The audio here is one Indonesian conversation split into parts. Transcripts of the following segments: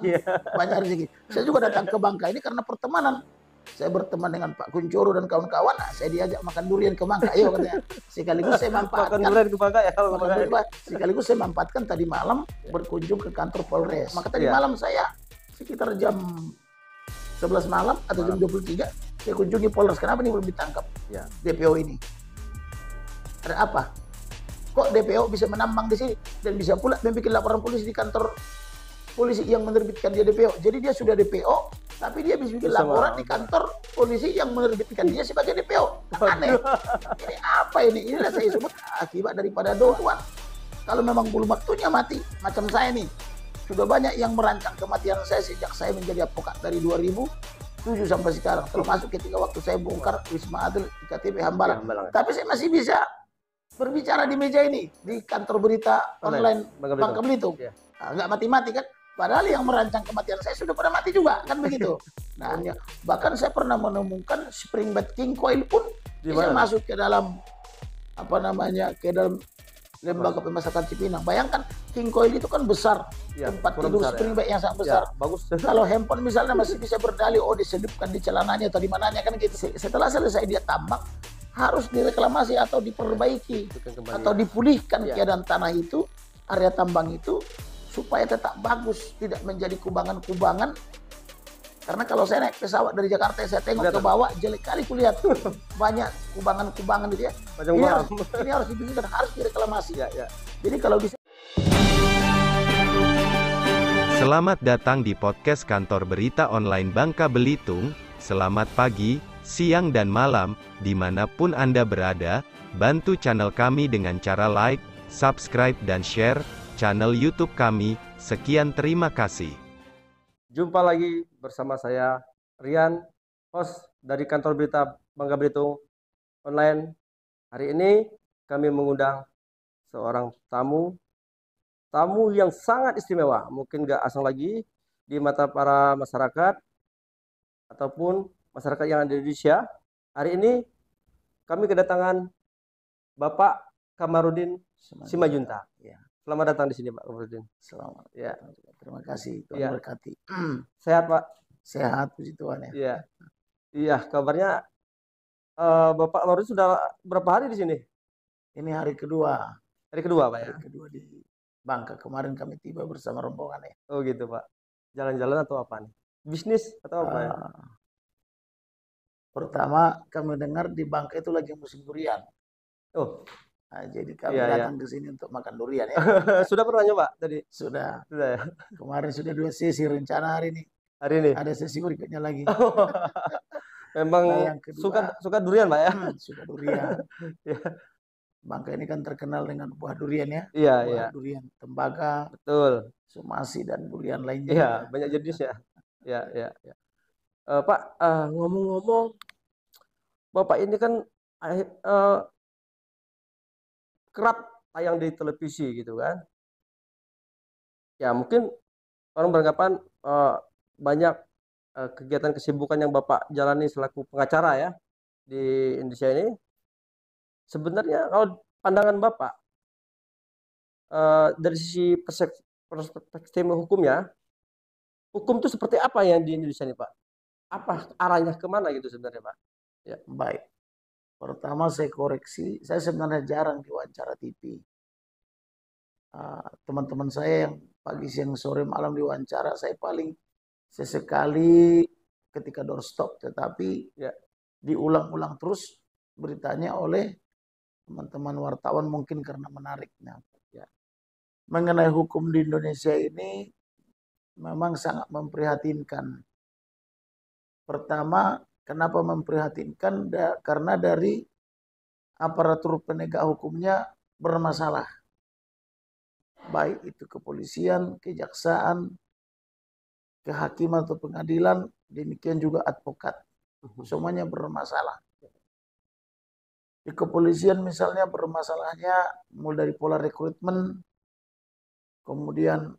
yeah. Iya. banyak rezeki. Saya juga datang ke Bangka ini karena pertemanan. Saya berteman dengan Pak Kuncoro dan kawan-kawan. Nah, saya diajak makan durian ke Bangka. Ayo iya, katanya. Sekaligus saya manfaatkan. Makan durian ke Bangka ya. Makan durian. Sekaligus saya manfaatkan tadi malam berkunjung ke kantor Polres. Maka tadi yeah. malam saya sekitar jam 11 malam atau jam 23 saya kunjungi Polres. Kenapa ini belum ditangkap? Yeah. DPO ini. Ada apa? Kok DPO bisa menambang di sini dan bisa pula membuat laporan polisi di kantor polisi yang menerbitkan dia DPO. Jadi dia sudah DPO, tapi dia bisa bikin laporan di kantor polisi yang menerbitkan dia sebagai DPO. Aneh. Ini apa ini? Inilah saya sebut akibat daripada doa. Kalau memang belum waktunya mati, macam saya nih. Sudah banyak yang merancang kematian saya sejak saya menjadi advokat dari 2007 sampai sekarang. Termasuk ketika waktu saya bongkar Wisma Atlet di KTP Hambalang. Hambalang. Tapi saya masih bisa berbicara di meja ini di kantor berita online, online Bangka Belitung. Ya. Nah, nggak mati-mati kan? Padahal yang merancang kematian saya sudah pernah mati juga, kan begitu. Nah, ya, bahkan saya pernah menemukan spring bed king coil pun bisa masuk ke dalam apa namanya ke dalam lembaga pemasyarakatan Cipinang. Bayangkan king coil itu kan besar, ya, tempat tidur besar, spring ya. bed yang sangat ya, besar. Ya, bagus. Kalau handphone misalnya masih bisa berdali, oh diselipkan di celananya atau di mananya kan gitu. Setelah selesai dia tambak, harus direklamasi atau diperbaiki atau dipulihkan ya. keadaan tanah itu, area tambang itu supaya tetap bagus, tidak menjadi kubangan-kubangan. Karena kalau saya naik pesawat dari Jakarta, saya tengok Lihat, ke bawah, jelek kali kulihat banyak kubangan-kubangan gitu ya. Macam ini, harus, ini harus dibikin harus direklamasi. Ya, ya. Jadi kalau bisa. Selamat datang di podcast kantor berita online Bangka Belitung. Selamat pagi, siang dan malam, dimanapun Anda berada, bantu channel kami dengan cara like, subscribe dan share, channel YouTube kami. Sekian terima kasih. Jumpa lagi bersama saya Rian, host dari kantor berita Bangka Belitung online. Hari ini kami mengundang seorang tamu, tamu yang sangat istimewa. Mungkin gak asing lagi di mata para masyarakat ataupun masyarakat yang ada di Indonesia. Hari ini kami kedatangan Bapak Kamarudin Simajunta. Ya. Selamat datang di sini Pak Kapolres. Selamat. Ya. Terima kasih. Tuhan ya. berkati. Sehat Pak. Sehat puji Tuhan ya. Iya. Iya, kabarnya uh, Bapak Kapolres sudah berapa hari di sini? Ini hari kedua. Hari kedua Pak ya. Hari kedua di Bangka kemarin kami tiba bersama rombongan ya. Oh gitu Pak. Jalan-jalan atau apa nih? Bisnis atau apa uh, ya? Ah. Pertama kami dengar di Bangka itu lagi musim durian. Oh, Nah, jadi kami ya, datang ya. ke sini untuk makan durian ya. sudah pernah nyoba tadi? Sudah. Sudah ya. Kemarin sudah dua sesi rencana hari ini. Hari ini. Ada sesi berikutnya lagi. Oh, memang nah, yang kedua, suka suka durian, Pak ya? Hmm, suka durian. ya. Bangka ini kan terkenal dengan buah durian ya. Iya, iya. durian, tembaga, betul. Sumasi dan durian lainnya. Iya, banyak jenis ya. Iya iya. ya. Uh, Pak, eh, ngomong-ngomong uh, Bapak ini kan uh, kerap tayang di televisi gitu kan ya mungkin orang beranggapan uh, banyak uh, kegiatan kesibukan yang bapak jalani selaku pengacara ya di Indonesia ini sebenarnya kalau pandangan bapak uh, dari sisi perspektif hukumnya hukum itu seperti apa yang di Indonesia ini pak apa arahnya kemana gitu sebenarnya pak ya baik Pertama saya koreksi, saya sebenarnya jarang diwawancara TV. Ah, teman-teman uh, saya yang pagi, siang, sore, malam diwawancara, saya paling sesekali ketika doorstop. Tetapi ya, diulang-ulang terus beritanya oleh teman-teman wartawan mungkin karena menariknya. Ya. Mengenai hukum di Indonesia ini memang sangat memprihatinkan. Pertama, Kenapa memprihatinkan? Da, karena dari aparatur penegak hukumnya bermasalah. Baik itu kepolisian, kejaksaan, kehakiman atau pengadilan, demikian juga advokat. Mhm. Semuanya bermasalah. Di kepolisian misalnya bermasalahnya mulai dari pola rekrutmen, kemudian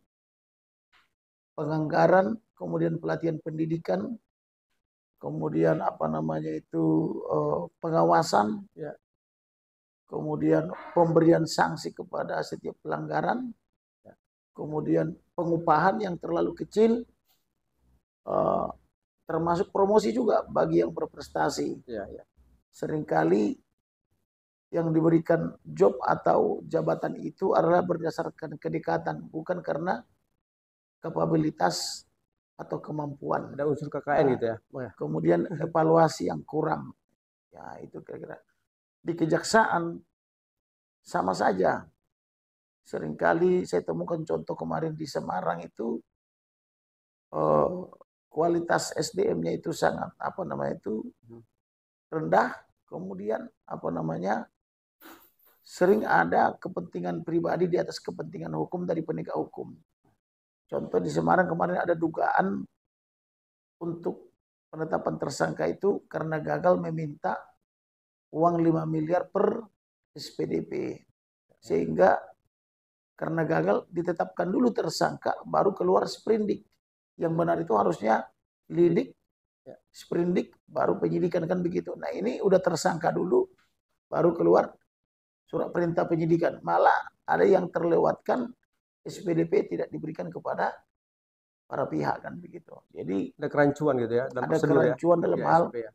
penganggaran, kemudian pelatihan pendidikan, kemudian apa namanya itu eh, pengawasan ya kemudian pemberian sanksi kepada setiap pelanggaran ya. kemudian pengupahan yang terlalu kecil eh, termasuk promosi juga bagi yang berprestasi ya, ya. seringkali yang diberikan job atau jabatan itu adalah berdasarkan kedekatan bukan karena kapabilitas atau kemampuan. Ada unsur KKN nah, gitu ya. Kemudian evaluasi yang kurang. Ya, itu kira-kira. Di kejaksaan sama saja. Seringkali saya temukan contoh kemarin di Semarang itu eh, kualitas SDM-nya itu sangat apa namanya itu hmm. rendah, kemudian apa namanya sering ada kepentingan pribadi di atas kepentingan hukum dari penegak hukum. Contoh di Semarang kemarin ada dugaan untuk penetapan tersangka itu karena gagal meminta uang 5 miliar per SPDP. Sehingga karena gagal ditetapkan dulu tersangka baru keluar sprindik. Yang benar itu harusnya lidik, ya. sprindik baru penyidikan kan begitu. Nah, ini udah tersangka dulu baru keluar surat perintah penyidikan. Malah ada yang terlewatkan SPDP tidak diberikan kepada para pihak kan begitu. Jadi ada kerancuan gitu ya dalam ada ya? kerancuan ya? dalam iya, hal ya.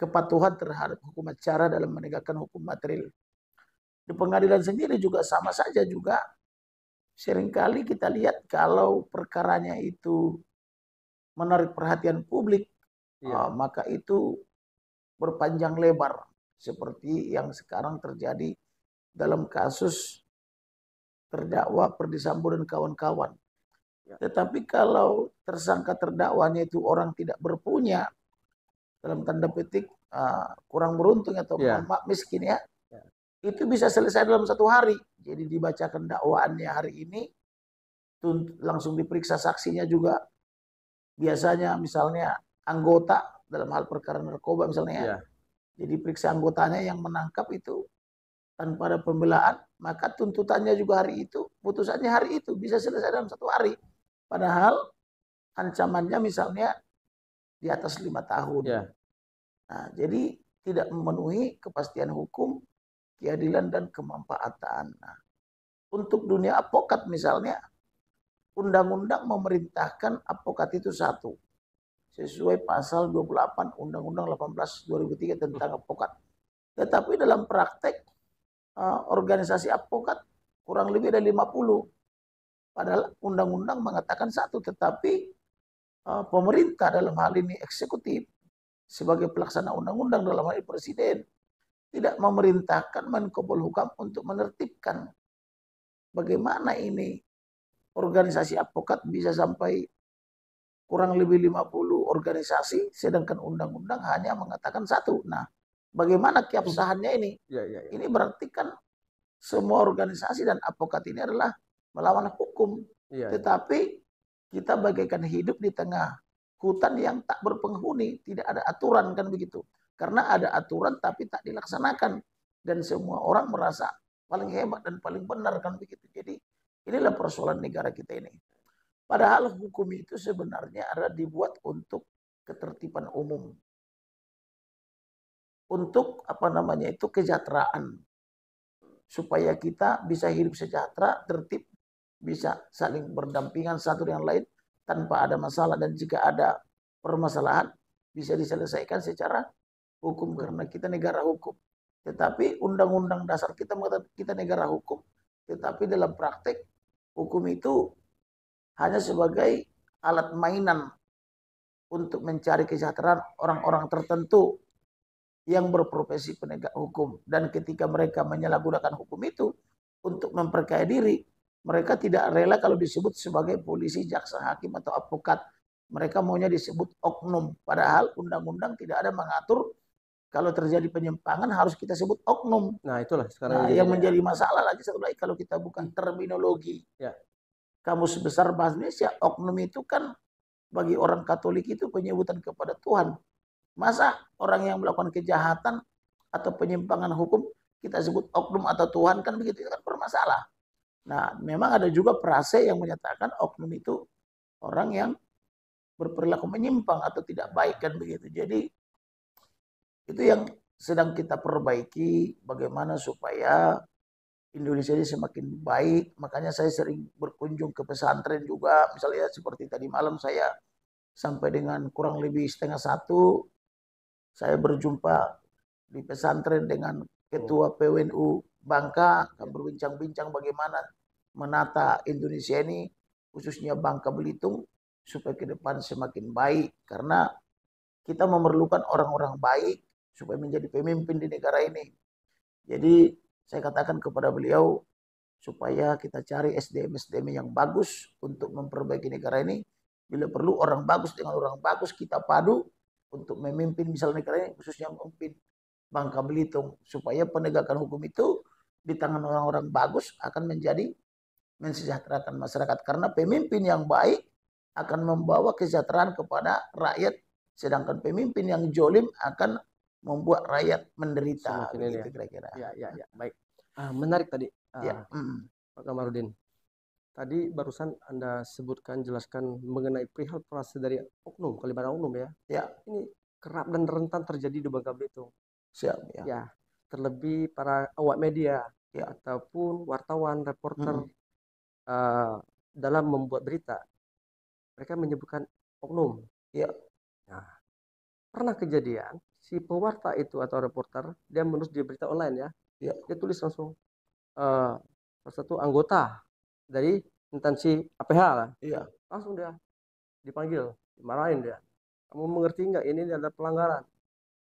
kepatuhan terhadap hukum acara dalam menegakkan hukum material. Di pengadilan sendiri juga sama saja juga seringkali kita lihat kalau perkaranya itu menarik perhatian publik ya. uh, maka itu berpanjang lebar seperti yang sekarang terjadi dalam kasus terdakwa Perdisambo dan kawan-kawan. Ya. Tetapi kalau tersangka terdakwanya itu orang tidak berpunya, dalam tanda petik uh, kurang beruntung atau yeah. miskin ya, yeah. itu bisa selesai dalam satu hari. Jadi dibacakan dakwaannya hari ini, langsung diperiksa saksinya juga. Biasanya misalnya anggota dalam hal perkara narkoba misalnya, yeah. Ya. jadi periksa anggotanya yang menangkap itu tanpa ada pembelaan, maka tuntutannya juga hari itu, putusannya hari itu bisa selesai dalam satu hari. Padahal ancamannya misalnya di atas lima tahun. Ya. Nah, jadi tidak memenuhi kepastian hukum, keadilan dan kemanfaatan. Nah, untuk dunia apokat misalnya, undang-undang memerintahkan apokat itu satu sesuai pasal 28 Undang-Undang 18 2003 tentang apokat, Tetapi dalam praktek Eh, organisasi advokat kurang lebih ada 50. Padahal undang-undang mengatakan satu, tetapi eh, pemerintah dalam hal ini eksekutif sebagai pelaksana undang-undang dalam hal ini presiden tidak memerintahkan Menko Polhukam untuk menertibkan bagaimana ini organisasi advokat bisa sampai kurang lebih 50 organisasi sedangkan undang-undang hanya mengatakan satu. Nah, Bagaimana keabsahannya hmm. ini? Ya, ya, ya. Ini berarti kan semua organisasi dan apokat ini adalah melawan hukum. Ya, ya. Tetapi kita bagaikan hidup di tengah hutan yang tak berpenghuni, tidak ada aturan kan begitu. Karena ada aturan tapi tak dilaksanakan dan semua orang merasa paling hebat dan paling benar kan begitu. Jadi inilah persoalan negara kita ini. Padahal hukum itu sebenarnya ada dibuat untuk ketertiban umum untuk apa namanya itu kesejahteraan supaya kita bisa hidup sejahtera, tertib, bisa saling berdampingan satu dengan lain tanpa ada masalah dan jika ada permasalahan bisa diselesaikan secara hukum karena kita negara hukum. Tetapi undang-undang dasar kita mengatakan kita negara hukum, tetapi dalam praktek hukum itu hanya sebagai alat mainan untuk mencari kesejahteraan orang-orang tertentu yang berprofesi penegak hukum. Dan ketika mereka menyalahgunakan hukum itu untuk memperkaya diri, mereka tidak rela kalau disebut sebagai polisi, jaksa, hakim, atau advokat. Mereka maunya disebut oknum. Padahal undang-undang tidak ada mengatur kalau terjadi penyimpangan harus kita sebut oknum. Nah itulah sekarang nah, yang ya. menjadi masalah lagi satu lagi kalau kita bukan hmm. terminologi. Ya. Kamus besar bahasa Indonesia oknum itu kan bagi orang Katolik itu penyebutan kepada Tuhan. Masa orang yang melakukan kejahatan atau penyimpangan hukum kita sebut oknum atau Tuhan kan begitu itu kan bermasalah. Nah, memang ada juga prase yang menyatakan oknum itu orang yang berperilaku menyimpang atau tidak baik kan begitu. Jadi itu yang sedang kita perbaiki bagaimana supaya Indonesia ini semakin baik. Makanya saya sering berkunjung ke pesantren juga. Misalnya seperti tadi malam saya sampai dengan kurang lebih setengah satu saya berjumpa di pesantren dengan ketua hmm. PWNU Bangka akan berbincang-bincang bagaimana menata Indonesia ini khususnya Bangka Belitung supaya ke depan semakin baik karena kita memerlukan orang-orang baik supaya menjadi pemimpin di negara ini. Jadi saya katakan kepada beliau supaya kita cari SDM SDM yang bagus untuk memperbaiki negara ini. Bila perlu orang bagus dengan orang bagus kita padu untuk memimpin misalnya negara ini khususnya memimpin Bangka Belitung supaya penegakan hukum itu di tangan orang-orang bagus akan menjadi mensejahterakan masyarakat karena pemimpin yang baik akan membawa kesejahteraan kepada rakyat sedangkan pemimpin yang jolim akan membuat rakyat menderita gitu kira-kira. Ya, ya, ya, baik. Ah, menarik tadi. Ah, ya. Mm. Pak Kamarudin. Tadi barusan Anda sebutkan, jelaskan mengenai perihal prase dari oknum, Kalimantan oknum ya. Ya. Ini kerap dan rentan terjadi di Bangka Belitung. Siap, ya. ya. Terlebih para awak media ya. ataupun wartawan, reporter hmm. uh, dalam membuat berita. Mereka menyebutkan oknum. Ya. Nah, pernah kejadian si pewarta itu atau reporter dia menulis di berita online ya. Ya. Dia tulis langsung uh, satu anggota dari intensi APH lah, iya langsung dia dipanggil dimarahin dia kamu mengerti nggak ini ada pelanggaran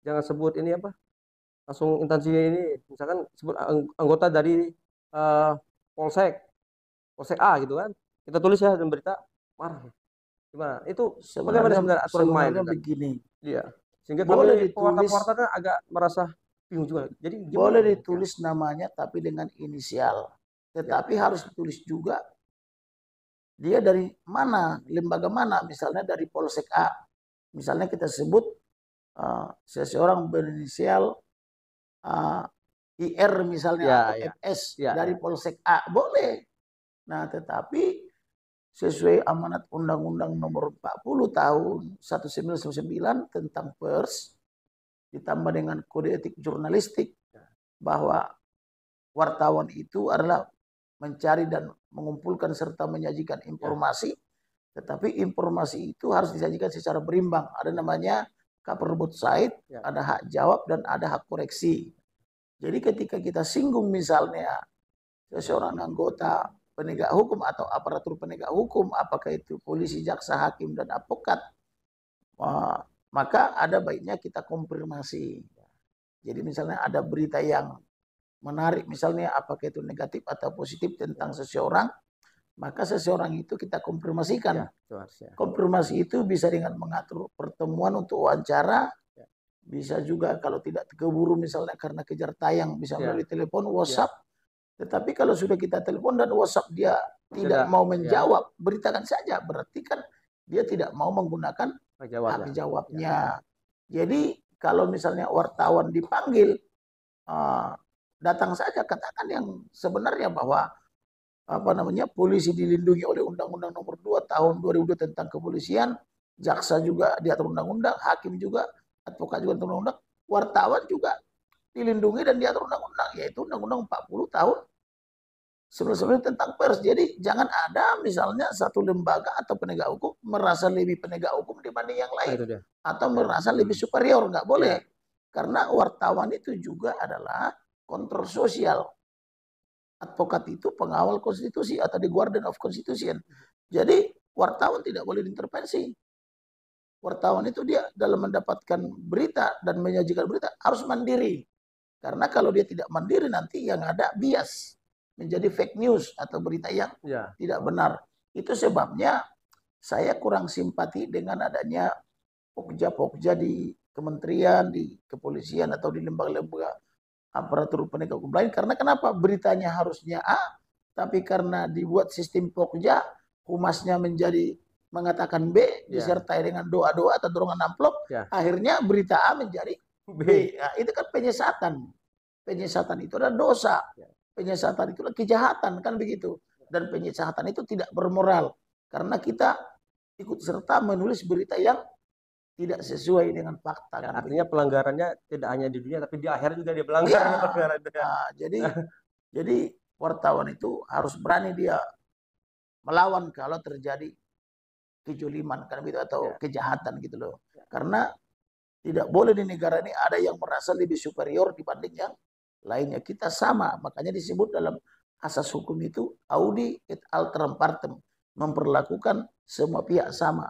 jangan sebut ini apa langsung intensinya ini misalkan sebut anggota dari uh, polsek polsek A gitu kan kita tulis ya dan berita marah gimana itu bagaimana sebenarnya aturan main begini iya sehingga boleh kami pewarta kan agak merasa bingung juga jadi gimana? boleh ditulis namanya tapi dengan inisial tetapi ya. harus ditulis juga dia dari mana, lembaga mana, misalnya dari Polsek A. Misalnya kita sebut uh, seseorang berinisial uh, eh, IR misalnya ya, atau ya. FS ya, dari ya. Polsek A, boleh. Nah, tetapi sesuai amanat Undang-Undang Nomor 40 tahun 1999 tentang pers ditambah dengan kode etik jurnalistik bahwa wartawan itu adalah mencari dan mengumpulkan serta menyajikan informasi. Ya. Tetapi informasi itu harus disajikan secara berimbang. Ada namanya kaperbut said, ya. ada hak jawab dan ada hak koreksi. Jadi ketika kita singgung misalnya seorang anggota penegak hukum atau aparatur penegak hukum, apakah itu polisi, jaksa, hakim dan apokat, eh, maka ada baiknya kita konfirmasi. Jadi misalnya ada berita yang menarik misalnya apakah itu negatif atau positif tentang ya. seseorang, maka seseorang itu kita konfirmasikan. Ya, ya. Konfirmasi itu bisa dengan mengatur pertemuan untuk wawancara, ya. bisa juga kalau tidak keburu misalnya karena kejar tayang bisa ya. melalui telepon, ya. WhatsApp. Tetapi kalau sudah kita telepon dan WhatsApp dia tidak sudah, mau menjawab, beritakan saja. Berarti kan dia tidak mau menggunakan Jawab, hak jawabnya. Jadi kalau misalnya wartawan dipanggil, uh, datang saja katakan yang sebenarnya bahwa apa namanya polisi dilindungi oleh Undang-Undang Nomor 2 Tahun 2002 tentang Kepolisian, jaksa juga diatur undang-undang, hakim juga, advokat juga undang-undang, wartawan juga dilindungi dan diatur undang-undang yaitu Undang-Undang 40 Tahun sebelum-sebelumnya tentang pers. Jadi jangan ada misalnya satu lembaga atau penegak hukum merasa lebih penegak hukum dibanding yang lain atau merasa lebih superior nggak boleh iya. karena wartawan itu juga adalah kontrol sosial. Advokat itu pengawal konstitusi atau the guardian of constitution. Jadi wartawan tidak boleh intervensi. Wartawan itu dia dalam mendapatkan berita dan menyajikan berita harus mandiri. Karena kalau dia tidak mandiri nanti yang ada bias menjadi fake news atau berita yang ya. tidak benar. Itu sebabnya saya kurang simpati dengan adanya pokja-pokja di kementerian, di kepolisian atau di lembaga-lembaga aparatur penegak hukum lain. Karena kenapa? Beritanya harusnya A, tapi karena dibuat sistem pokja, humasnya menjadi mengatakan B, yeah. disertai dengan doa-doa atau dorongan amplop, yeah. akhirnya berita A menjadi B. Nah, itu kan penyesatan. Penyesatan itu adalah dosa. Ya. Penyesatan itu adalah kejahatan, kan begitu. Dan penyesatan itu tidak bermoral. Karena kita ikut serta menulis berita yang tidak sesuai dengan fakta. Ya, kan artinya pelanggarannya tidak hanya di dunia, tapi di akhir juga dia melanggar. Ya, nah, jadi jadi wartawan itu harus berani dia melawan kalau terjadi kejuliman karena gitu atau ya. kejahatan gitu loh. Ya. Karena tidak boleh di negara ini ada yang merasa lebih superior dibanding yang lainnya. Kita sama, makanya disebut dalam asas hukum itu audi et alteram partem memperlakukan semua pihak sama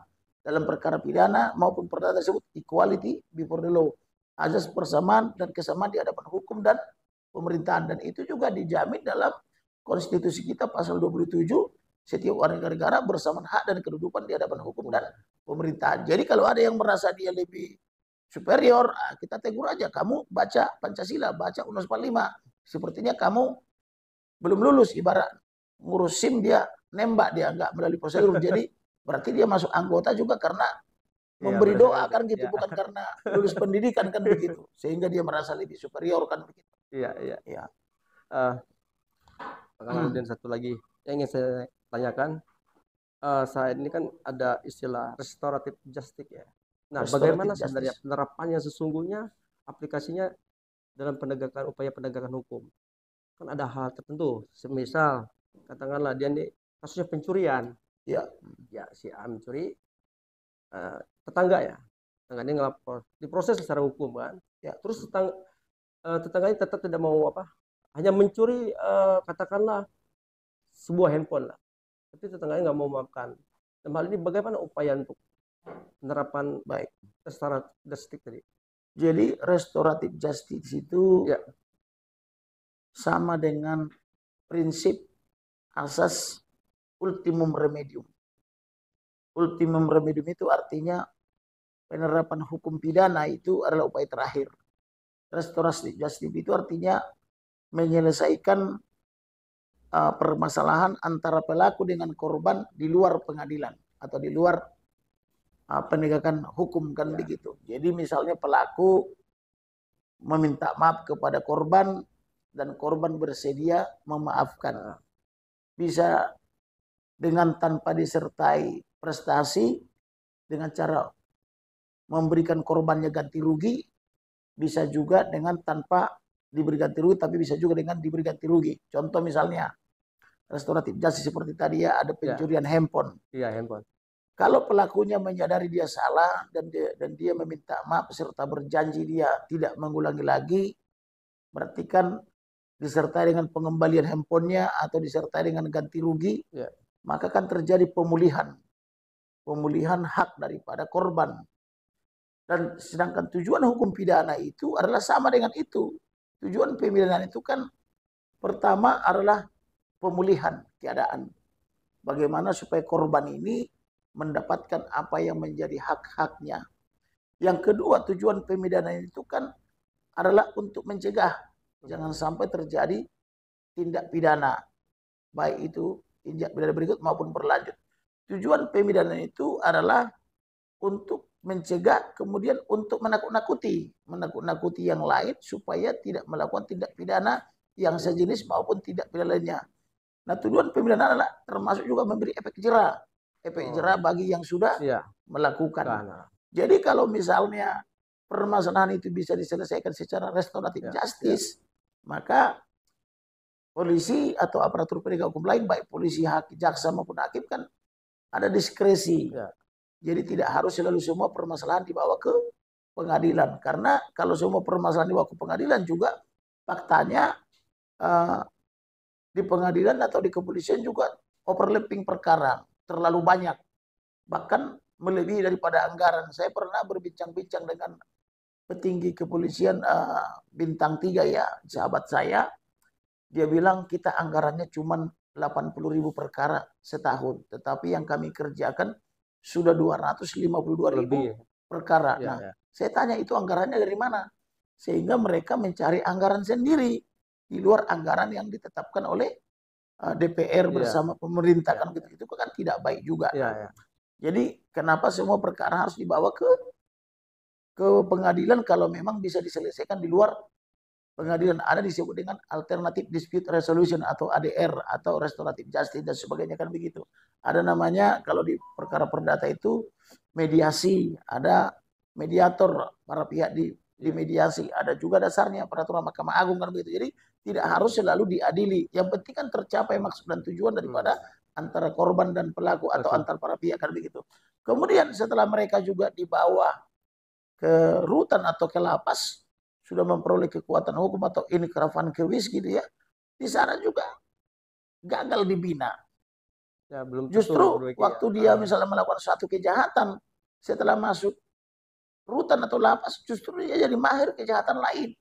dalam perkara pidana maupun perdata tersebut equality before the law. Azas persamaan dan kesamaan di hadapan hukum dan pemerintahan dan itu juga dijamin dalam konstitusi kita pasal 27 setiap warga negara bersamaan hak dan kedudukan di hadapan hukum dan pemerintahan. Jadi kalau ada yang merasa dia lebih superior, ah, kita tegur aja kamu baca Pancasila, baca UNOS 45. Sepertinya kamu belum lulus ibarat ngurus SIM dia nembak dia nggak melalui prosedur. Jadi Berarti dia masuk anggota juga karena iya, memberi doa kan gitu, ya. bukan karena lulus pendidikan kan begitu. Sehingga dia merasa lebih superior kan begitu. Iya, iya. Iya. Uh, eh, kemudian hmm. satu lagi yang ingin saya tanyakan. Uh, saat ini kan ada istilah restoratif justice ya. Nah, bagaimana sebenarnya penerapannya sesungguhnya aplikasinya dalam penegakan upaya penegakan hukum? Kan ada hal tertentu, semisal katakanlah dia ini kasusnya pencurian ya ya si A mencuri uh, eh, tetangga ya tetangganya ngelapor diproses secara hukum kan ya terus tetang uh, tetangganya tetap tidak mau apa hanya mencuri uh, katakanlah sebuah handphone lah tapi tetangganya nggak mau memaafkan dan hal ini bagaimana upaya untuk penerapan baik secara drastik tadi jadi restoratif justice itu ya. sama dengan prinsip asas ultimum remedium. Ultimum remedium itu artinya penerapan hukum pidana itu adalah upaya terakhir. Restorasi justice itu artinya menyelesaikan uh, permasalahan antara pelaku dengan korban di luar pengadilan atau di luar uh, penegakan hukum kan ya. begitu. Jadi misalnya pelaku meminta maaf kepada korban dan korban bersedia memaafkan. Ya. Bisa dengan tanpa disertai prestasi dengan cara memberikan korbannya ganti rugi bisa juga dengan tanpa diberi ganti rugi tapi bisa juga dengan diberi ganti rugi contoh misalnya restoratif justice seperti tadi ya ada ya. pencurian ya. handphone iya handphone kalau pelakunya menyadari dia salah dan dia, dan dia meminta maaf serta berjanji dia tidak mengulangi lagi berarti kan disertai dengan pengembalian handphonenya atau disertai dengan ganti rugi ya maka akan terjadi pemulihan. Pemulihan hak daripada korban. Dan sedangkan tujuan hukum pidana itu adalah sama dengan itu. Tujuan pemidanaan itu kan pertama adalah pemulihan keadaan. Bagaimana supaya korban ini mendapatkan apa yang menjadi hak-haknya. Yang kedua tujuan pemidanaan itu kan adalah untuk mencegah jangan sampai terjadi tindak pidana baik itu tindak pidana berikut maupun berlanjut. Tujuan pemidanaan itu adalah untuk mencegah, kemudian untuk menakut-nakuti, menakut-nakuti yang lain supaya tidak melakukan tindak pidana yang sejenis maupun tindak pidana lainnya. Nah, tujuan pemidanaan adalah termasuk juga memberi efek jerah, efek oh. jerah bagi yang sudah ya. melakukan. nah. Jadi kalau misalnya permasalahan itu bisa diselesaikan secara restoratif ya. justice, ya. maka polisi atau aparatur penegak hukum lain baik polisi, hakim, jaksa maupun hakim kan ada diskresi. Ya. Jadi tidak harus selalu semua permasalahan dibawa ke pengadilan karena kalau semua permasalahan dibawa ke pengadilan juga faktanya uh, di pengadilan atau di kepolisian juga overlapping perkara terlalu banyak bahkan melebihi daripada anggaran. Saya pernah berbincang-bincang dengan petinggi kepolisian uh, bintang tiga ya sahabat saya dia bilang kita anggarannya cuma 80 ribu perkara setahun. Tetapi yang kami kerjakan sudah 252 ribu Lebih. Ya? perkara. Ya, nah, ya. saya tanya itu anggarannya dari mana? Sehingga mereka mencari anggaran sendiri di luar anggaran yang ditetapkan oleh uh, eh, DPR ya. bersama pemerintah ya. kan gitu itu kan tidak baik juga. Ya, kan. ya. Jadi kenapa semua perkara harus dibawa ke ke pengadilan kalau memang bisa diselesaikan di luar pengadilan ada disebut dengan alternative dispute resolution atau ADR atau restorative justice dan sebagainya kan begitu. Ada namanya kalau di perkara perdata itu mediasi, ada mediator para pihak di di mediasi, ada juga dasarnya peraturan Mahkamah Agung kan begitu. Jadi tidak harus selalu diadili. Yang penting kan tercapai maksud dan tujuan daripada hmm. antara korban dan pelaku atau Betul. antar para pihak kan begitu. Kemudian setelah mereka juga dibawa ke rutan atau ke lapas, sudah memperoleh kekuatan hukum atau ini inkrafan kewis gitu ya, di sana juga gagal dibina. Ya, belum Justru ya. waktu dia ah. misalnya melakukan suatu kejahatan setelah masuk rutan atau lapas, justru dia jadi mahir kejahatan lain.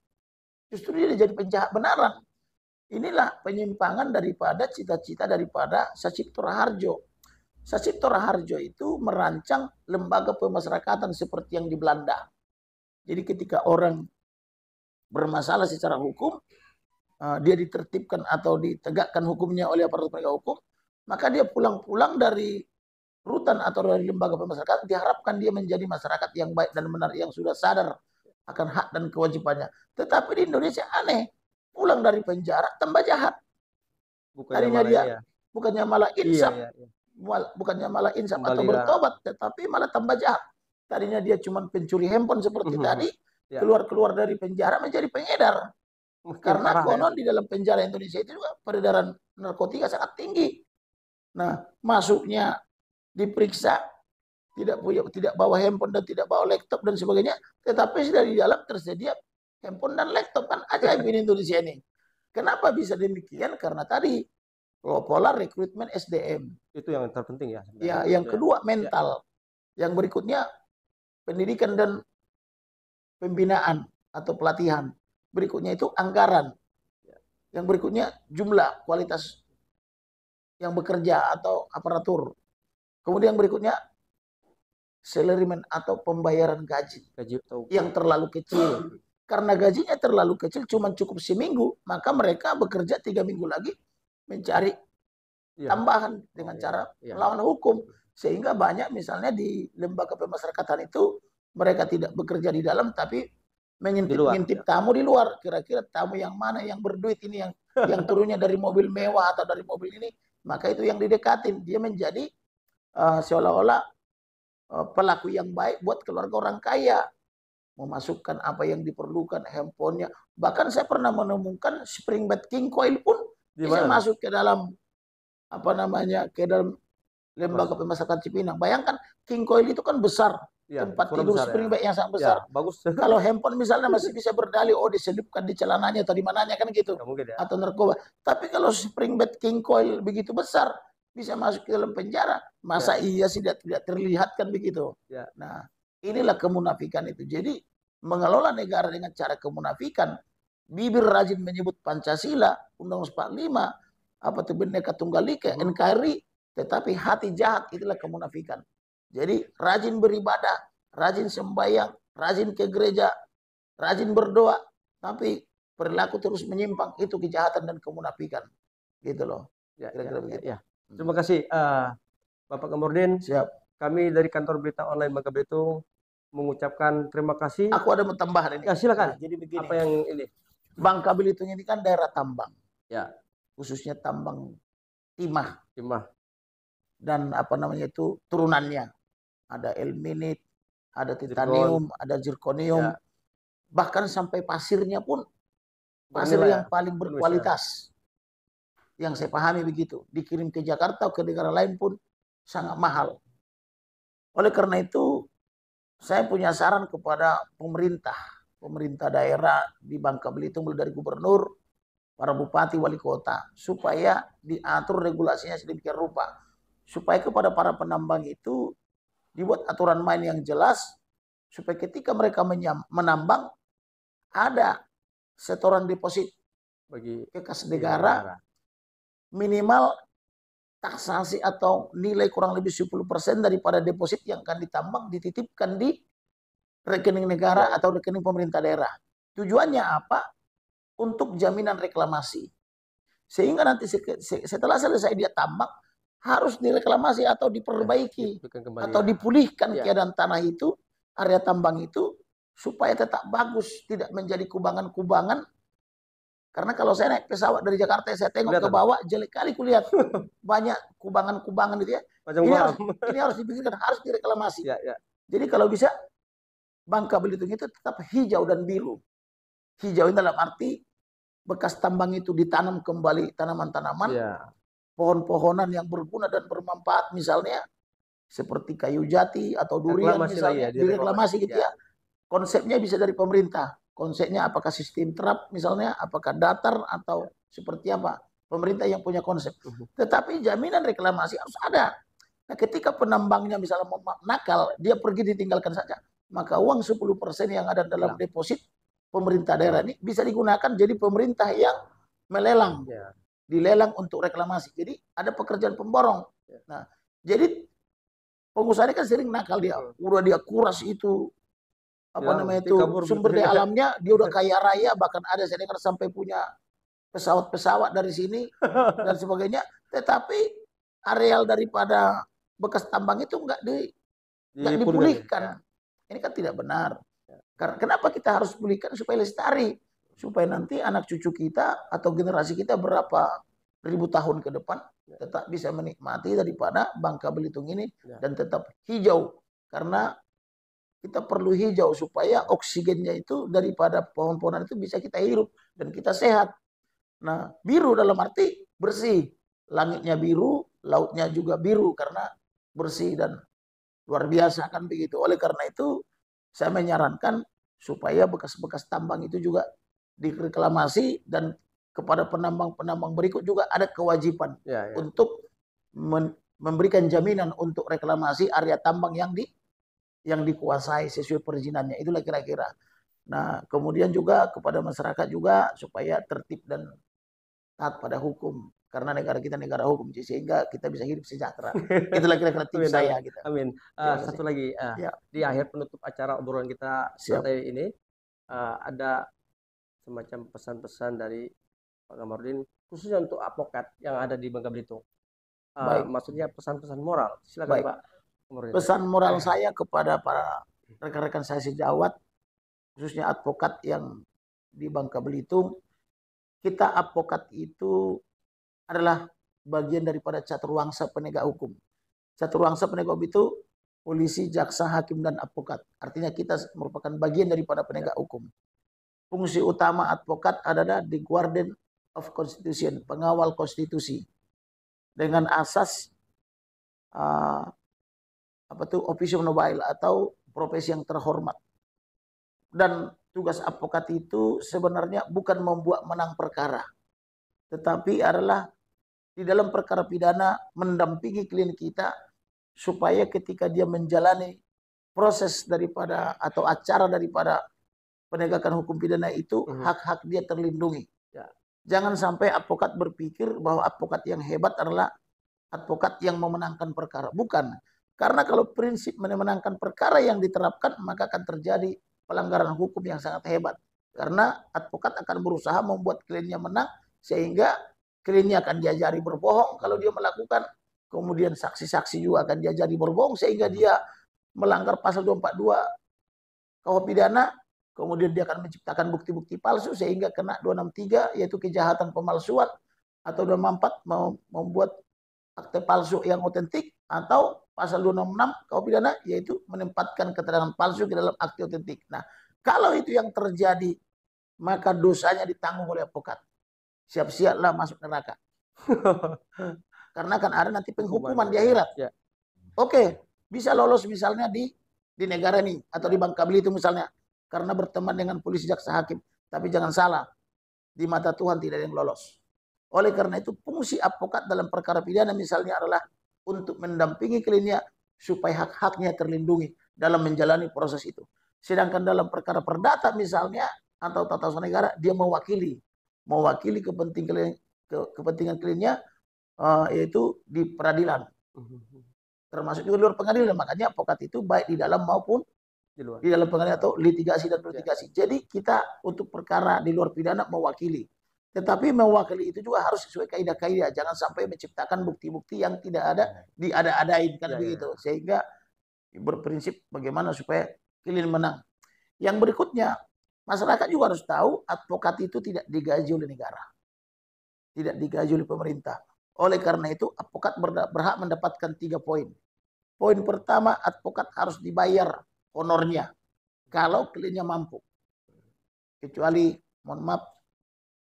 Justru dia jadi penjahat benaran. Inilah penyimpangan daripada cita-cita daripada Sacipto Raharjo. Sacipto Raharjo itu merancang lembaga pemasyarakatan seperti yang di Belanda. Jadi ketika orang bermasalah secara hukum, eh, dia ditertibkan atau ditegakkan hukumnya oleh aparat penegak hukum, maka dia pulang-pulang dari rutan atau dari lembaga pemasyarakatan diharapkan dia menjadi masyarakat yang baik dan benar yang sudah sadar akan hak dan kewajibannya. Tetapi di Indonesia aneh, pulang dari penjara tambah jahat. Bukannya dia, iya. bukannya malah iya, insaf, iya, iya, iya. bukannya malah insaf atau bertobat, tetapi malah tambah jahat. Tadinya dia cuma pencuri handphone seperti mm tadi, keluar-keluar ya. dari penjara menjadi pengedar. Mungkin Karena parah, ya. konon ya. di dalam penjara Indonesia itu juga peredaran narkotika sangat tinggi. Nah, masuknya diperiksa tidak punya tidak bawa handphone dan tidak bawa laptop dan sebagainya, tetapi sudah di dalam tersedia handphone dan laptop kan ajaib ini Indonesia ini. Kenapa bisa demikian? Karena tadi pola rekrutmen SDM. Itu yang terpenting ya. Ya, yang ya. kedua mental. Ya. Yang berikutnya pendidikan dan pembinaan atau pelatihan. Berikutnya itu anggaran. Yang berikutnya jumlah kualitas yang bekerja atau aparatur. Kemudian yang berikutnya salaryman atau pembayaran gaji, gaji atau... yang terlalu kecil. Karena gajinya terlalu kecil, cuma cukup seminggu, maka mereka bekerja tiga minggu lagi mencari ya. tambahan dengan iya. cara ya. melawan hukum. Sehingga banyak misalnya di lembaga pemasyarakatan itu mereka tidak bekerja di dalam tapi mengintip-ngintip ya. tamu di luar. Kira-kira tamu yang mana yang berduit ini yang yang turunnya dari mobil mewah atau dari mobil ini, maka itu yang didekatin. Dia menjadi uh, seolah-olah uh, pelaku yang baik buat keluarga orang kaya. Memasukkan apa yang diperlukan, handphonenya. Bahkan saya pernah menemukan spring bed king coil pun bisa masuk ke dalam apa namanya ke dalam lembaga pemasakan Cipinang. Bayangkan king coil itu kan besar ya, tempat tidur besar, ya. spring bed ya. yang sangat iya, besar. Ya, bagus. Kalau handphone misalnya masih bisa berdali, oh diselipkan di celananya atau di mananya kan gitu. Ya, mungkin, ya. Atau narkoba. Tapi kalau spring bed king coil begitu besar, bisa masuk ke dalam penjara. Masa ya. iya sih tidak, terlihat kan begitu. Ya. Nah, inilah kemunafikan itu. Jadi mengelola negara dengan cara kemunafikan, bibir rajin menyebut Pancasila, Undang-Undang 45, apa tuh Bhinneka Tunggal hmm. NKRI, tetapi hati jahat itulah kemunafikan. Jadi rajin beribadah, rajin sembahyang, rajin ke gereja, rajin berdoa, tapi perilaku terus menyimpang itu kejahatan dan kemunafikan. Gitu loh. Ya, ya Kira-kira ya, Ya, hmm. Terima kasih uh, Bapak Kemurdin. Siap. Kami dari kantor berita online Bangka Belitung mengucapkan terima kasih. Aku ada tambahan ini. Ya, silakan. jadi begini. Apa yang ini? Bangka Belitung ini kan daerah tambang. Ya. Khususnya tambang timah. Timah. Dan apa namanya itu turunannya ada elminit, ada titanium, Zirkon. ada zirconium, ya. bahkan sampai pasirnya pun pasir Vanilla. Ya, yang paling berkualitas. Yang saya pahami begitu, dikirim ke Jakarta atau ke negara lain pun sangat mahal. Oleh karena itu, saya punya saran kepada pemerintah, pemerintah daerah di Bangka Belitung mulai dari gubernur, para bupati, wali kota, supaya diatur regulasinya sedemikian rupa, supaya kepada para penambang itu dibuat aturan main yang jelas supaya ketika mereka menambang ada setoran deposit bagi ke negara, negara minimal taksasi atau nilai kurang lebih 10% daripada deposit yang akan ditambang dititipkan di rekening negara ya. atau rekening pemerintah daerah. Tujuannya apa? Untuk jaminan reklamasi. Sehingga nanti setelah selesai dia tambang, harus direklamasi atau diperbaiki ya, atau ya. dipulihkan ya. keadaan tanah itu, area tambang itu supaya tetap bagus, tidak menjadi kubangan-kubangan. Karena kalau saya naik pesawat dari Jakarta, saya tengok Lihat ke bawah, jelek kali kulihat banyak kubangan-kubangan itu ya. Macam ini, harus, ini harus dipikirkan, harus direklamasi. Ya, ya. Jadi kalau bisa Bangka Belitung itu tetap hijau dan biru. Hijau dalam arti bekas tambang itu ditanam kembali tanaman-tanaman. Ya pohon-pohonan yang berguna dan bermanfaat misalnya seperti kayu jati atau durian reklamasi ya, misalnya ya, direklamasi gitu ya. ya. Konsepnya bisa dari pemerintah. Konsepnya apakah sistem terap misalnya apakah datar atau seperti apa? Pemerintah yang punya konsep. Mhm. Tetapi jaminan reklamasi harus ada. Nah, ketika penambangnya misalnya mau nakal, dia pergi ditinggalkan saja. Maka uang 10% yang ada dalam deposit pemerintah daerah ini bisa digunakan jadi pemerintah yang melelang. Ya dilelang untuk reklamasi. Jadi ada pekerjaan pemborong. Ya. Nah, jadi pengusaha ini kan sering nakal dia. Udah dia kuras itu apa ya, namanya itu gitu. sumber daya alamnya dia udah kaya raya bahkan ada saya dengar sampai punya pesawat-pesawat dari sini dan sebagainya. Tetapi areal daripada bekas tambang itu enggak di enggak dipulihkan. Ya. Ini kan tidak benar. Ya. Karena kenapa kita harus pulihkan supaya lestari? supaya nanti anak cucu kita atau generasi kita berapa ribu tahun ke depan ya. tetap bisa menikmati daripada Bangka Belitung ini ya. dan tetap hijau karena kita perlu hijau supaya oksigennya itu daripada pohon-pohonan itu bisa kita hirup dan kita sehat. Nah, biru dalam arti bersih. Langitnya biru, lautnya juga biru karena bersih dan luar biasa kan begitu. Oleh karena itu saya menyarankan supaya bekas-bekas tambang itu juga reklamasi dan kepada penambang-penambang berikut juga ada kewajiban ya, ya. untuk men memberikan jaminan untuk reklamasi area tambang yang di yang dikuasai sesuai perizinannya. Itulah kira-kira. Nah, kemudian juga kepada masyarakat juga supaya tertib dan taat pada hukum karena negara kita negara hukum sehingga kita bisa hidup sejahtera. Itulah kira-kira Amin. saya kita. Amin. Uh, satu lagi uh, ya. di akhir penutup acara obrolan kita Siap. ini uh, ada semacam pesan-pesan dari Pak Kamarudin khususnya untuk apokat yang ada di Bangka Belitung. Uh, maksudnya pesan-pesan moral. Silakan Baik. Pak. Kamarudin. Pesan moral Baik. Eh. saya kepada para rekan-rekan saya sejawat khususnya advokat yang di Bangka Belitung kita advokat itu adalah bagian daripada caturwangsa penegak hukum. Caturwangsa penegak hukum itu polisi, jaksa, hakim dan advokat. Artinya kita merupakan bagian daripada penegak ya. hukum fungsi utama advokat adalah di guardian of constitution, pengawal konstitusi. Dengan asas uh, apa tuh officium nobile atau profesi yang terhormat. Dan tugas advokat itu sebenarnya bukan membuat menang perkara, tetapi adalah di dalam perkara pidana mendampingi klien kita supaya ketika dia menjalani proses daripada atau acara daripada penegakan hukum pidana itu mhm. hak-hak dia terlindungi. Ya. Jangan sampai advokat berpikir bahwa advokat yang hebat adalah advokat yang memenangkan perkara. Bukan. Karena kalau prinsip memenangkan perkara yang diterapkan, maka akan terjadi pelanggaran hukum yang sangat hebat. Karena advokat akan berusaha membuat kliennya menang, sehingga kliennya akan diajari berbohong kalau dia melakukan. Kemudian saksi-saksi juga akan diajari berbohong, sehingga dia melanggar pasal 242 KUH pidana kemudian dia akan menciptakan bukti-bukti palsu sehingga kena 263 yaitu kejahatan pemalsuan atau 264 membuat akte palsu yang otentik atau pasal 266 kau pidana yaitu menempatkan keterangan palsu ke dalam akte otentik. Nah, kalau itu yang terjadi maka dosanya ditanggung oleh advokat. Siap-siaplah masuk neraka. Karena kan ada nanti penghukuman di akhirat. Ya. Oke, bisa lolos misalnya di di negara ini atau di Bangka Belitung misalnya karena berteman dengan polisi jaksa hakim. Tapi jangan salah, di mata Tuhan tidak ada yang lolos. Oleh karena itu fungsi advokat dalam perkara pidana misalnya adalah untuk mendampingi kliennya supaya hak-haknya terlindungi dalam menjalani proses itu. Sedangkan dalam perkara perdata misalnya atau tata usaha negara dia mewakili mewakili kepentingan klien, kepentingan kliennya eh, yaitu di peradilan. Mhm. Termasuk juga di luar pengadilan makanya advokat itu baik di dalam maupun di, luar. di dalam pengadilan atau litigasi dan iya. litigasi. Ya. Jadi kita untuk perkara di luar pidana mewakili. Tetapi mewakili itu juga harus sesuai kaidah-kaidah. Jangan sampai menciptakan bukti-bukti yang tidak ada iya. diada-adain kan ya, begitu. Ya. Sehingga berprinsip bagaimana supaya klien menang. Yang berikutnya, masyarakat juga harus tahu advokat itu tidak digaji oleh negara. Tidak digaji oleh pemerintah. Oleh karena itu, advokat berhak mendapatkan tiga poin. Poin pertama, advokat harus dibayar honornya. Kalau kliennya mampu. Kecuali, mohon maaf,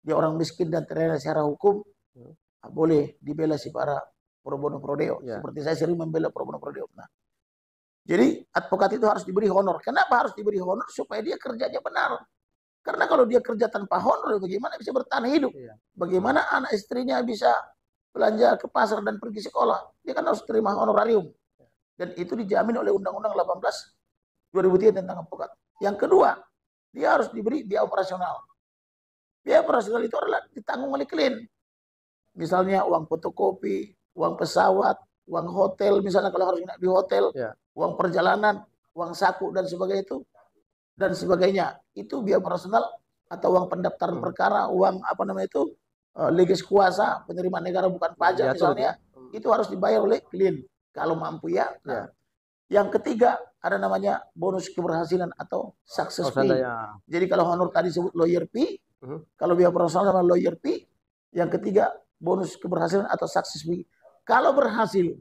dia orang miskin dan terlena secara hukum, hmm. boleh dibela si para pro bono prodeo. Ya. Seperti saya sering membela pro bono pro deo Nah, jadi advokat itu harus diberi honor. Kenapa harus diberi honor? Supaya dia kerjanya benar. Karena kalau dia kerja tanpa honor, bagaimana bisa bertahan hidup? Iya. Bagaimana anak istrinya bisa belanja ke pasar dan pergi sekolah? Dia kan harus terima honorarium. Ya. Dan itu dijamin oleh Undang-Undang 18 2003 tentang advokat. Yang kedua, dia harus diberi biaya operasional. Biaya operasional itu adalah ditanggung oleh klien. Misalnya uang fotokopi, uang pesawat, uang hotel, misalnya kalau harus di hotel, ya. uang perjalanan, uang saku dan sebagainya itu dan sebagainya. Itu biaya operasional atau uang pendaftaran hmm. perkara, uang apa namanya itu uh, legis kuasa, penerimaan negara bukan pajak ya, misalnya, ya. itu harus dibayar oleh klien kalau mampu ya. Nah, ya. Yang ketiga, ada namanya bonus keberhasilan atau success oh, fee. Sandanya. Jadi kalau honor tadi sebut lawyer fee, uh-huh. kalau biaya profesional sama lawyer fee, yang ketiga bonus keberhasilan atau success fee. Kalau berhasil,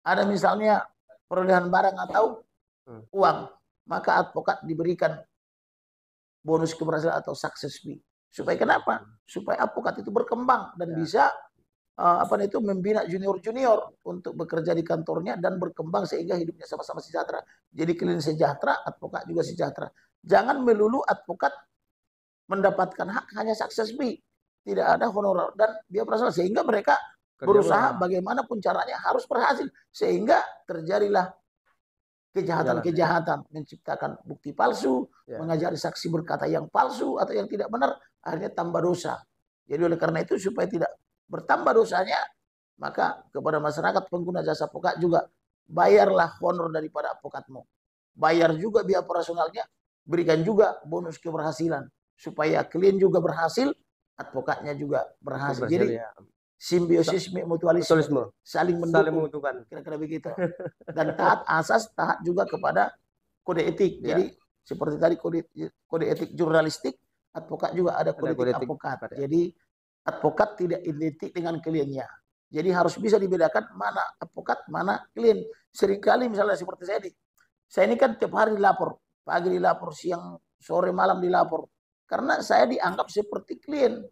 ada misalnya perolehan barang atau uh-huh. uang, maka advokat diberikan bonus keberhasilan atau success fee. Supaya kenapa? Hmm. Supaya advokat itu berkembang dan ya. bisa uh, apa itu membina junior-junior untuk bekerja di kantornya dan berkembang sehingga hidupnya sama-sama sejahtera. Jadi klien sejahtera, advokat juga sejahtera. Jangan melulu advokat mendapatkan hak hanya sukses fee, tidak ada honorer dan dia berasal sehingga mereka Kerja berusaha bagaimanapun caranya harus berhasil sehingga terjadilah kejahatan-kejahatan ya. menciptakan bukti palsu, ya. mengajari saksi berkata yang palsu atau yang tidak benar akhirnya tambah dosa. Jadi oleh karena itu supaya tidak bertambah dosanya, maka kepada masyarakat pengguna jasa pokat juga bayarlah honor daripada pokatmu. Bayar juga biaya operasionalnya, berikan juga bonus keberhasilan supaya klien juga berhasil, advokatnya juga berhasil. Jadi ya. simbiosis mutualisme, saling mendukung. menguntungkan. Kira-kira begitu. Dan taat asas, taat juga kepada kode etik. Ya. Jadi seperti tadi kode kode etik jurnalistik, advokat juga ada kode, ada kode etik advokat. Jadi advokat tidak identik dengan kliennya. Jadi harus bisa dibedakan mana advokat, mana klien. Seringkali misalnya seperti saya ini, saya ini kan tiap hari dilapor, pagi dilapor, siang, sore, malam dilapor. Karena saya dianggap seperti klien.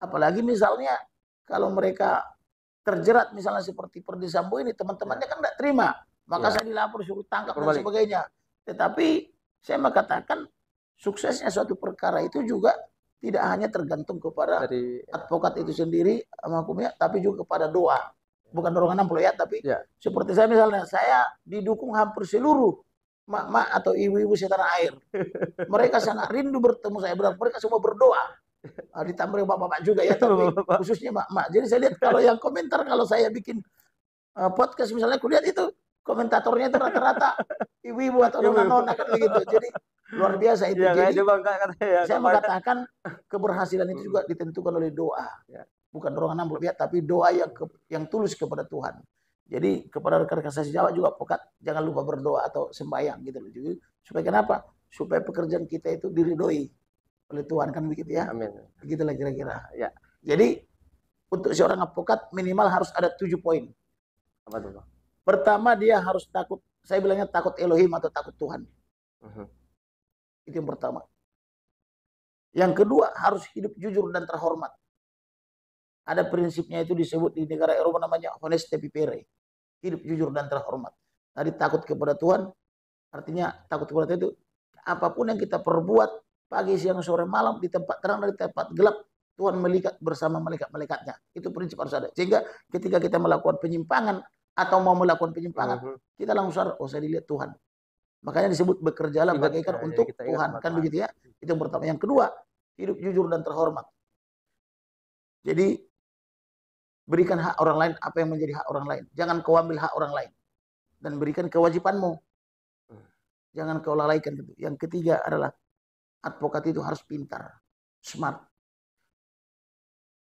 Apalagi misalnya kalau mereka terjerat misalnya seperti Perdi Sambo ini, teman-temannya kan tidak terima. Maka ya. saya dilapor, suruh tangkap Berbalik. dan sebagainya. Tetapi saya mengatakan suksesnya suatu perkara itu juga tidak hanya tergantung kepada Dari, ya. advokat itu sendiri hukumnya, tapi juga kepada doa. Bukan dorongan 60 ya, tapi ya. seperti saya misalnya, saya didukung hampir seluruh mak-mak atau ibu-ibu setan air. Mereka sangat rindu bertemu saya, berarti mereka semua berdoa. Nah, ditambah bapak-bapak juga ya, tapi khususnya mak-mak. Jadi saya lihat kalau yang komentar, kalau saya bikin uh, podcast misalnya, kulihat itu komentatornya itu rata-rata ibu-ibu atau nona-nona kan begitu. Jadi Luar biasa itu. Ya, Jadi, kata, ya, saya mengatakan keberhasilan itu hmm. juga ditentukan oleh doa. Ya. Bukan dorongan amplop ya, tapi doa yang ke, yang tulus kepada Tuhan. Jadi kepada rekan-rekan saya sejawat juga pekat, jangan lupa berdoa atau sembahyang gitu loh. Jadi supaya kenapa? Supaya pekerjaan kita itu diridoi oleh Tuhan kan begitu ya. Amin. Begitulah kira-kira. Ah, ya. Jadi untuk seorang apokat minimal harus ada tujuh poin. Apa itu? Pertama dia harus takut. Saya bilangnya takut Elohim atau takut Tuhan. Uh mhm. -huh. Itu yang pertama. Yang kedua harus hidup jujur dan terhormat. Ada prinsipnya itu disebut di negara Eropa namanya honeste pipere. Hidup jujur dan terhormat. Tadi takut kepada Tuhan, artinya takut kepada Tuhan itu apapun yang kita perbuat pagi, siang, sore, malam di tempat terang dari tempat gelap Tuhan melihat bersama malaikat-malaikatnya. Itu prinsip harus ada. Sehingga ketika kita melakukan penyimpangan atau mau melakukan penyimpangan, uh mhm. -huh. kita langsung oh saya dilihat Tuhan. Makanya disebut bekerjalah bagaikan ya, untuk ya, Tuhan. Kan begitu ya? Itu yang pertama. Yang kedua, hidup jujur dan terhormat. Jadi, berikan hak orang lain apa yang menjadi hak orang lain. Jangan kau ambil hak orang lain. Dan berikan kewajibanmu. Jangan kau lalaikan. Yang ketiga adalah advokat itu harus pintar, smart.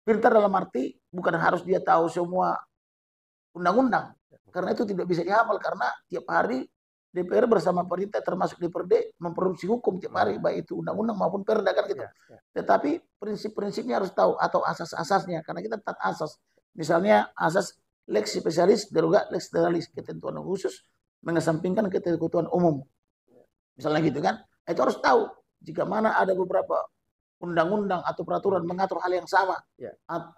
Pintar dalam arti bukan harus dia tahu semua undang-undang. Karena itu tidak bisa dihafal karena tiap hari DPR bersama pemerintah termasuk DPRD memproduksi hukum tiap hari hmm. baik itu undang-undang maupun perda kan gitu. Ya, ya. Tetapi prinsip-prinsipnya harus tahu atau asas-asasnya karena kita tetap asas. Misalnya asas lex spesialis deruga lex generalis ketentuan khusus mengesampingkan ketentuan umum. Misalnya gitu kan. Itu harus tahu jika mana ada beberapa undang-undang atau peraturan mengatur hal yang sama ya.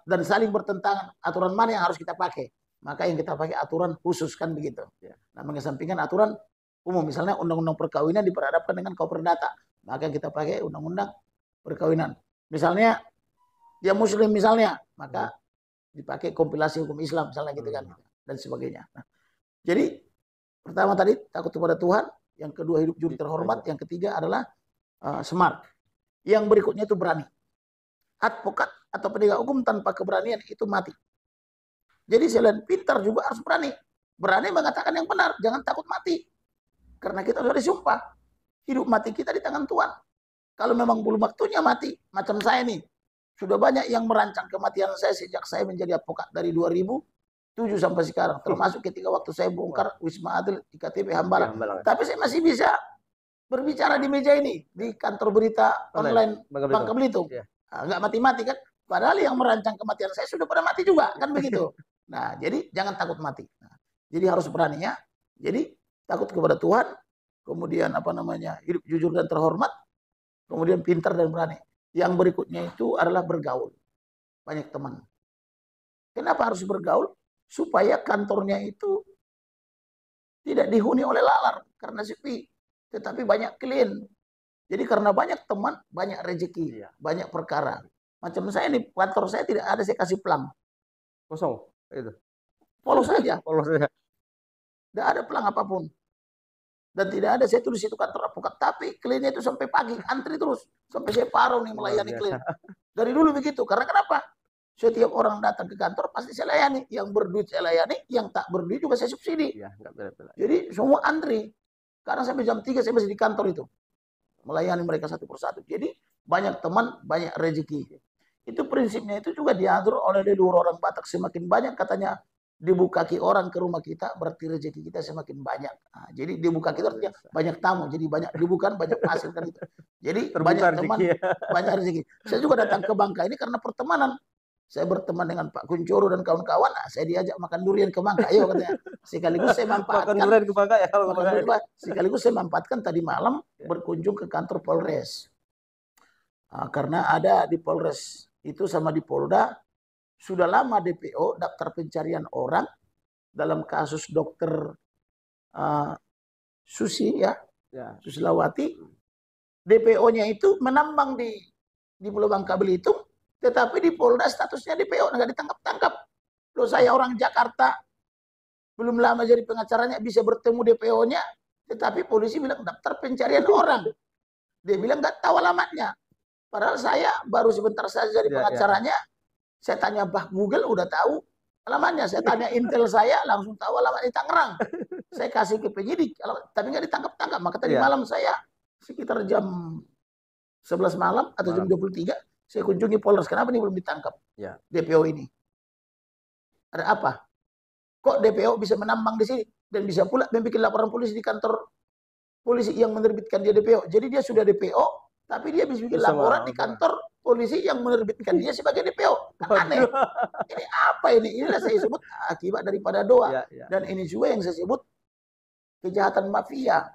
dan saling bertentangan aturan mana yang harus kita pakai maka yang kita pakai aturan khusus kan begitu. Ya. Nah mengesampingkan aturan umum. Misalnya undang-undang perkawinan diperhadapkan dengan kau perdata. Maka kita pakai undang-undang perkawinan. Misalnya dia ya muslim misalnya, maka dipakai kompilasi hukum Islam misalnya gitu kan hmm. dan sebagainya. Nah, jadi pertama tadi takut kepada Tuhan, yang kedua hidup juri terhormat, yang ketiga adalah uh, smart. Yang berikutnya itu berani. Advokat atau penegak hukum tanpa keberanian itu mati. Jadi selain pintar juga harus berani. Berani mengatakan yang benar, jangan takut mati. Karena kita sudah disumpah. Hidup mati kita di tangan Tuhan. Kalau memang belum waktunya mati, macam saya nih. Sudah banyak yang merancang kematian saya sejak saya menjadi advokat dari 2007 sampai sekarang. Termasuk ketika waktu saya bongkar Wisma Adil di KTP iya, Hambalang. Tapi saya masih bisa berbicara di meja ini. Di kantor berita online Bangka Belitung. Enggak iya. ah, Nah, mati-mati kan. Padahal yang merancang kematian saya sudah pernah mati juga. Kan begitu. Nah, jadi jangan takut mati. Nah, jadi harus berani ya. Jadi takut kepada Tuhan, kemudian apa namanya hidup jujur dan terhormat, kemudian pintar dan berani. Yang berikutnya itu adalah bergaul, banyak teman. Kenapa harus bergaul? Supaya kantornya itu tidak dihuni oleh lalar karena sepi, tetapi banyak klien. Jadi karena banyak teman, banyak rezeki, iya. banyak perkara. Macam saya ini kantor saya tidak ada saya kasih pelang. Kosong, itu. Polos saja. Polos saja. Tidak ada pelang apapun. Dan tidak ada, saya di situ kantor apukat. Tapi kliennya itu sampai pagi, antri terus. Sampai saya paruh nih melayani klien. Dari dulu begitu. Karena kenapa? Setiap orang datang ke kantor pasti saya layani. Yang berduit saya layani, yang tak berduit juga saya subsidi. Ya, Jadi semua antri. Karena sampai jam 3 saya masih di kantor itu. Melayani mereka satu persatu. Jadi banyak teman, banyak rezeki. Itu prinsipnya itu juga diatur oleh dua orang Batak. Semakin banyak katanya dibukaki orang ke rumah kita berarti rezeki kita semakin banyak. Nah, jadi dibukaki kita artinya banyak tamu, jadi banyak dibukan banyak pasir kan Jadi Terbuka banyak rezeki, teman, ya. banyak rezeki. Saya juga datang ke Bangka ini karena pertemanan. Saya berteman dengan Pak Kuncoro dan kawan-kawan. Nah, saya diajak makan durian ke Bangka. Ayo katanya. Sekaligus saya manfaatkan. durian ke Bangka ya kalau durian. Sekaligus saya manfaatkan tadi malam ya. berkunjung ke kantor Polres. Nah, karena ada di Polres itu sama di Polda sudah lama DPO daftar pencarian orang dalam kasus dokter uh, Susi ya, ya. Susilawati DPO-nya itu menambang di di Pulau Bangka Belitung tetapi di Polda statusnya DPO nggak ditangkap-tangkap. Loh saya orang Jakarta belum lama jadi pengacaranya bisa bertemu DPO-nya tetapi polisi bilang daftar pencarian orang. Dia bilang nggak tahu alamatnya. Padahal saya baru sebentar saja jadi ya, ya. pengacaranya ya saya tanya bah Google udah tahu alamannya. Saya tanya Intel saya langsung tahu alamat di Tangerang. Saya kasih ke penyidik, tapi nggak ditangkap-tangkap. Maka tadi yeah. malam saya sekitar jam 11 malam atau malam. jam 23 saya kunjungi Polres. Kenapa ini belum ditangkap? Yeah. DPO ini. Ada apa? Kok DPO bisa menambang di sini dan bisa pula membuat laporan polisi di kantor polisi yang menerbitkan dia DPO. Jadi dia sudah DPO, tapi dia bisa bikin laporan di kantor polisi yang menerbitkan dia sebagai DPO. Aneh. Ini apa ini? Inilah saya sebut ah, akibat daripada doa. Ya, ya. Dan ya. ini juga yang saya sebut kejahatan mafia.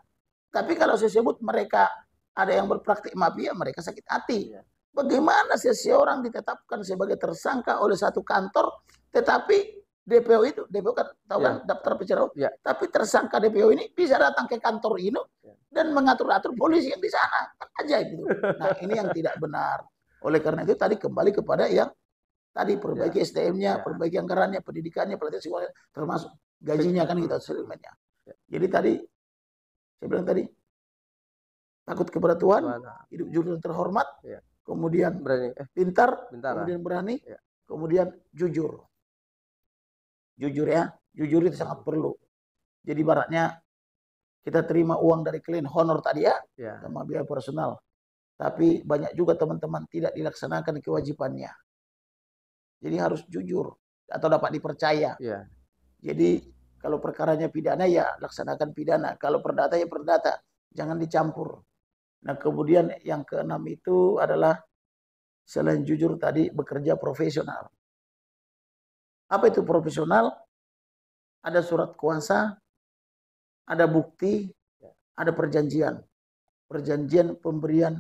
Tapi kalau saya sebut mereka ada yang berpraktik mafia, mereka sakit hati. Ya. Bagaimana seseorang ditetapkan sebagai tersangka oleh satu kantor, tetapi DPO itu, DPO kan tahu yeah. kan ya. daftar umum. Yeah. Tapi tersangka DPO ini bisa datang ke kantor ini ya. dan mengatur-atur polisi yang di sana. Kan aja itu. Nah, ini yang tidak benar. Oleh karena itu tadi kembali kepada yang tadi perbaiki yeah. SDM-nya, yeah. perbaiki anggarannya, pendidikannya, pelatihan siswa termasuk gajinya kan kita gitu, settlementnya. Ya. Jadi tadi saya bilang tadi takut kepada Tuhan, Mana? hidup jujur dan terhormat, yeah. kemudian berani. Eh, pintar, pintar, kemudian berani, yeah. kemudian jujur. Jujur ya, jujur itu sangat perlu. Jadi baratnya kita terima uang dari klien honor tadi ya, ya. sama biaya personal. Tapi banyak juga teman-teman tidak dilaksanakan kewajibannya. Jadi harus jujur atau dapat dipercaya. Ya. Jadi kalau perkaranya pidana ya laksanakan pidana. Kalau perdata ya perdata. Jangan dicampur. Nah kemudian yang keenam itu adalah selain jujur tadi bekerja profesional. Apa itu profesional? Ada surat kuasa, ada bukti, ada perjanjian. Perjanjian pemberian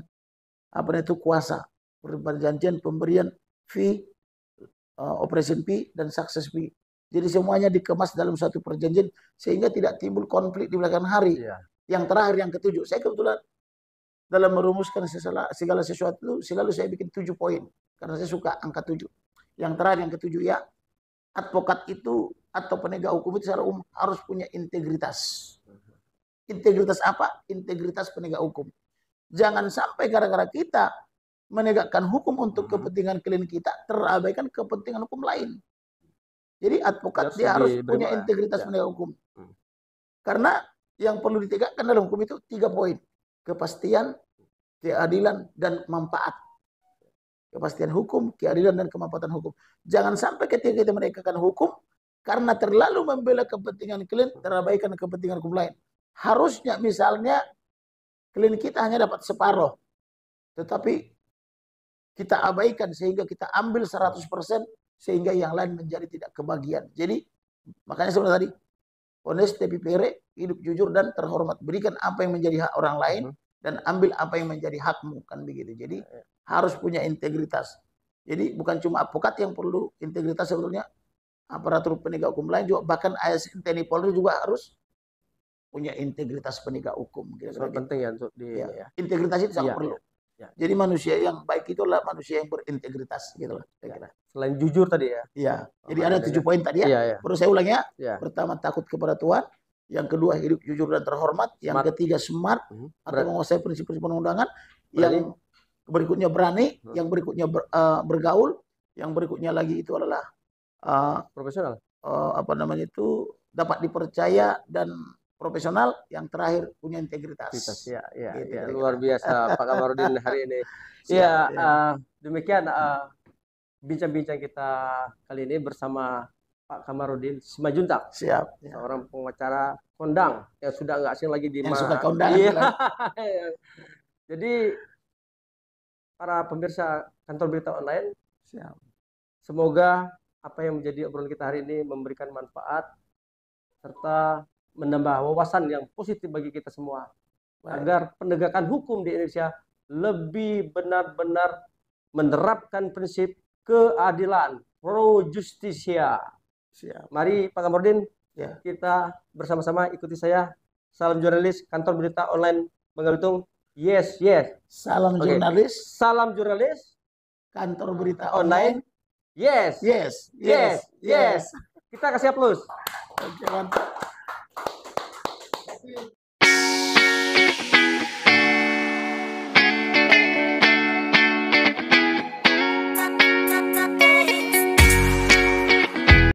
apa itu kuasa, perjanjian pemberian fee, uh, operation fee dan success fee. Jadi semuanya dikemas dalam satu perjanjian sehingga tidak timbul konflik di belakang hari. Ya. Yang terakhir yang ketujuh, saya kebetulan dalam merumuskan segala sesuatu selalu saya bikin tujuh poin karena saya suka angka tujuh. Yang terakhir yang ketujuh ya advokat itu atau penegak hukum itu secara umum harus punya integritas. Integritas apa? Integritas penegak hukum. Jangan sampai gara-gara kita menegakkan hukum untuk hmm. kepentingan klien kita terabaikan kepentingan hukum lain. Jadi advokat dia harus punya integritas ya. penegak hukum. Hmm. Karena yang perlu ditegakkan dalam hukum itu tiga poin. Kepastian, keadilan, dan manfaat kepastian hukum, keadilan dan kemampatan hukum. Jangan sampai ketika kita menegakkan hukum karena terlalu membela kepentingan klien terabaikan kepentingan hukum lain. Harusnya misalnya klien kita hanya dapat separoh, Tetapi kita abaikan sehingga kita ambil 100% sehingga yang lain menjadi tidak kebagian. Jadi makanya sebenarnya tadi honest tapi pere, hidup jujur dan terhormat berikan apa yang menjadi hak orang lain mhm. dan ambil apa yang menjadi hakmu kan begitu. Jadi ya, ya harus punya integritas. Jadi bukan cuma advokat yang perlu integritas sebetulnya aparatur penegak hukum lain juga bahkan ASN TNI Polri juga harus punya integritas penegak hukum. Kira -kira. Gitu. penting ya untuk di ya. ya. integritas itu sangat ya. perlu. Ya. Jadi manusia yang baik itu adalah manusia yang berintegritas gitu loh. Ya. Selain jujur tadi ya. Iya. Oh, Jadi ada tujuh poin tadi ya. ya, ya. Perlu saya ulang ya. ya. Pertama takut kepada Tuhan. Yang kedua hidup jujur dan terhormat. Yang smart. ketiga smart, smart. Hmm, atau menguasai prinsip-prinsip perundangan. Yang berikutnya berani, hmm. yang berikutnya ber, uh, bergaul, yang berikutnya lagi itu adalah uh, profesional. Uh, apa namanya itu dapat dipercaya dan profesional, yang terakhir punya integritas. ya, ya, gitu ya, luar biasa Pak Kamarudin hari ini. Siap, ya, ya. Uh, demikian bincang bincang-bincang kita kali ini bersama Pak Kamarudin Simajuntak. Siap. Ya. Seorang pengacara kondang yang sudah nggak asing lagi di yang suka kondang. Iya. Gitu kan. Jadi para pemirsa kantor berita online. Siap. Semoga apa yang menjadi obrolan kita hari ini memberikan manfaat serta menambah wawasan yang positif bagi kita semua Baik. agar penegakan hukum di Indonesia lebih benar-benar menerapkan prinsip keadilan pro justisia. Siap. Mari Pak Kamordin ya. kita bersama-sama ikuti saya salam jurnalis kantor berita online Bangga Yes, yes. Salam okay. jurnalis. Salam jurnalis. Kantor berita online. online. Yes. Yes. Yes. Yes. yes. Kita kasih plus.